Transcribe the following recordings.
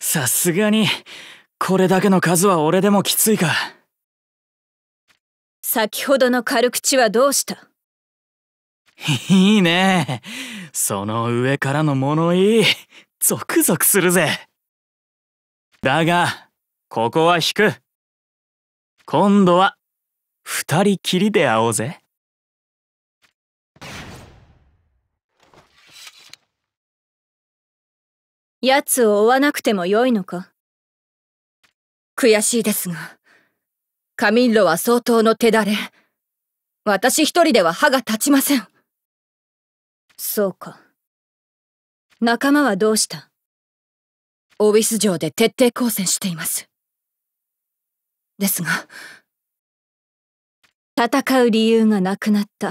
さすがに、これだけの数は俺でもきついか。先ほどの軽口はどうしたいいね。その上からの物言い、ゾクゾクするぜ。だが、ここは引く。今度は、二人きりで会おうぜ。奴を追わなくてもよいのか悔しいですが、カミンロは相当の手だれ。私一人では歯が立ちません。そうか。仲間はどうしたオウィス城で徹底抗戦しています。ですが、戦う理由がなくなった。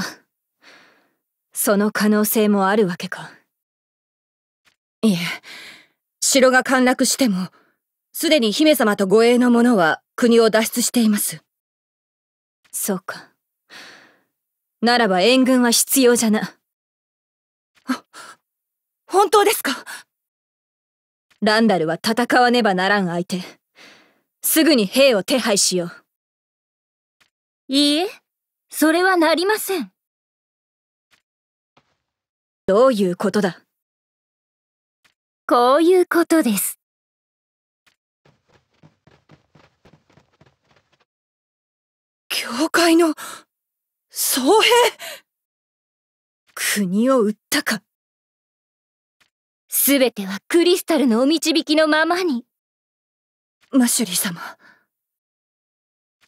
その可能性もあるわけか。いえ、城が陥落しても、すでに姫様と護衛の者は国を脱出しています。そうか。ならば援軍は必要じゃな。あ、本当ですかランダルは戦わねばならん相手。すぐに兵を手配しよう。いいえ、それはなりません。どういうことだこういうことです。教会の、総兵国を売ったか。すべてはクリスタルのお導きのままに。マシュリー様。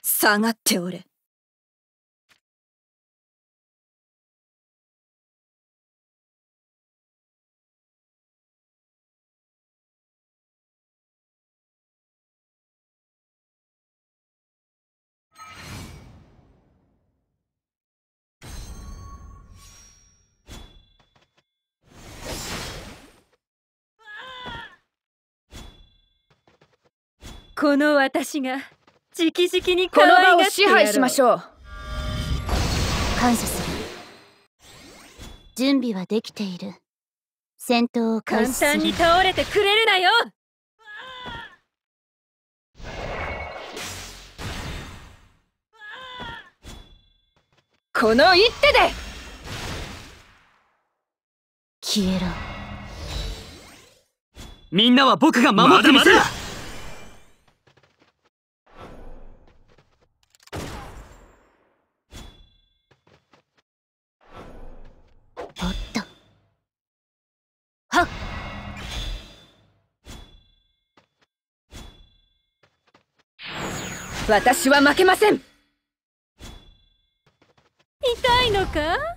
下がっておれ。この私が直々にこの場を支配しましょう感謝する準備はできている戦闘を簡単に倒れてくれるなよこの一手で消えろみんなは僕が守ってみせる、まだまだ私は負けません痛いのか